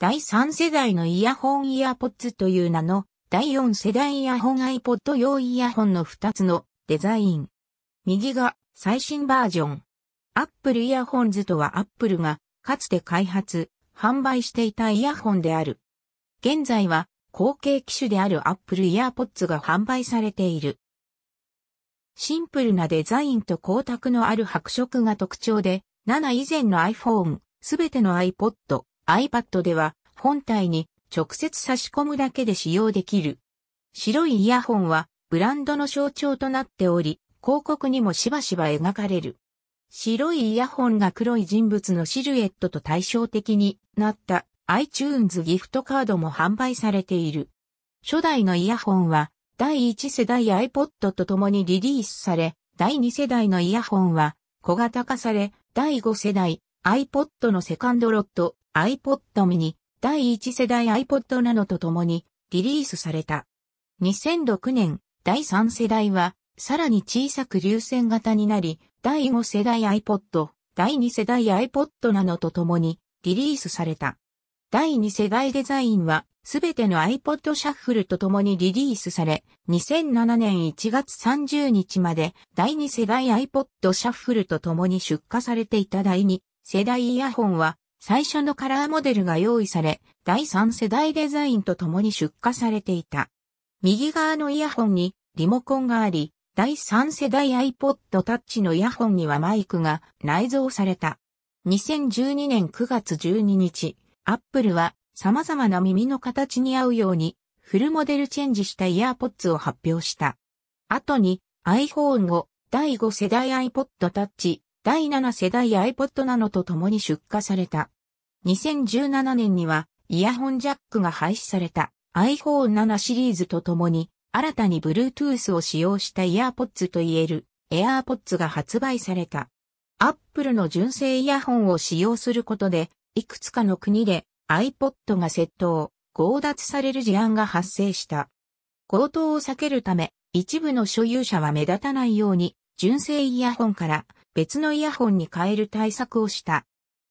第3世代のイヤホンイヤポッツという名の、第4世代イヤホン iPod 用イヤホンの2つのデザイン。右が最新バージョン。Apple イヤホンズとは Apple がかつて開発、販売していたイヤホンである。現在は後継機種である Apple イヤ r p o d s が販売されている。シンプルなデザインと光沢のある白色が特徴で、7以前の iPhone、すべての iPod、iPad では本体に直接差し込むだけで使用できる。白いイヤホンはブランドの象徴となっており、広告にもしばしば描かれる。白いイヤホンが黒い人物のシルエットと対照的になった iTunes ギフトカードも販売されている。初代のイヤホンは第1世代 iPod と共にリリースされ、第2世代のイヤホンは小型化され、第5世代 iPod のセカンドロット、iPod mini 第1世代 iPod などと共にリリースされた。2006年、第3世代は、さらに小さく流線型になり、第5世代 iPod、第2世代 iPod などと共にリリースされた。第2世代デザインは、すべての iPod シャッフルと共にリリースされ、2007年1月30日まで第2世代 iPod シャッフルと共に出荷されていた第2世代イヤホンは、最初のカラーモデルが用意され、第3世代デザインと共に出荷されていた。右側のイヤホンにリモコンがあり、第3世代 iPod Touch のイヤホンにはマイクが内蔵された。2012年9月12日、Apple は様々な耳の形に合うようにフルモデルチェンジしたイヤーポッツを発表した。後に iPhone を第5世代 iPod Touch 第7世代 iPod なのと共に出荷された。2017年にはイヤホンジャックが廃止された iPhone7 シリーズと共に新たに Bluetooth を使用した EarPods といえる AirPods が発売された。Apple の純正イヤホンを使用することで、いくつかの国で iPod が窃盗、強奪される事案が発生した。強盗を避けるため、一部の所有者は目立たないように、純正イヤホンから別のイヤホンに変える対策をした。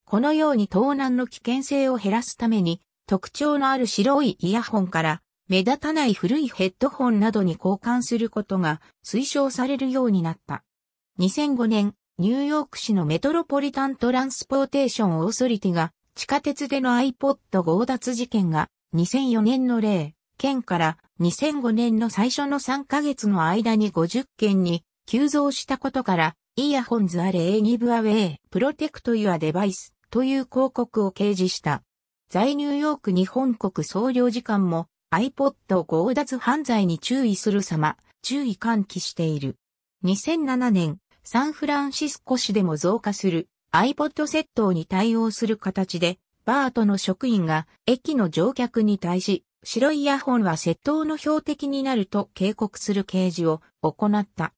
このように盗難の危険性を減らすために、特徴のある白いイヤホンから目立たない古いヘッドホンなどに交換することが推奨されるようになった。2005年、ニューヨーク市のメトロポリタントランスポーテーションオーソリティが地下鉄での iPod 強奪事件が2004年の例、県から2005年の最初の3ヶ月の間に50件に急増したことからイヤホンズあれイギブアウェイプロテクトユアデバイスという広告を掲示した。在ニューヨーク日本国総領事館も iPod 強奪犯罪に注意する様、注意喚起している。2007年、サンフランシスコ市でも増加する iPod 窃盗に対応する形で、バートの職員が駅の乗客に対し、白いイヤホンは窃盗の標的になると警告する掲示を行った。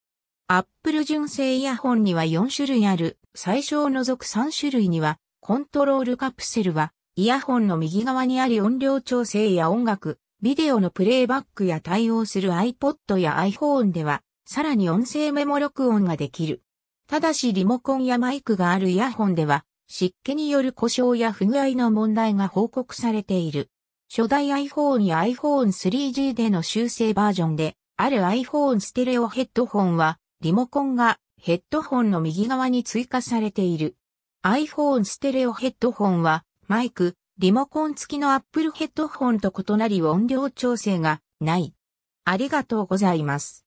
アップル純正イヤホンには4種類ある、最小を除く3種類には、コントロールカプセルは、イヤホンの右側にあり音量調整や音楽、ビデオのプレイバックや対応する iPod や iPhone では、さらに音声メモ録音ができる。ただしリモコンやマイクがあるイヤホンでは、湿気による故障や不具合の問題が報告されている。初代 iPhone や iPhone3G での修正バージョンで、ある iPhone ステレオヘッドホンは、リモコンがヘッドホンの右側に追加されている。iPhone ステレオヘッドホンはマイク、リモコン付きの Apple ヘッドホンと異なり音量調整がない。ありがとうございます。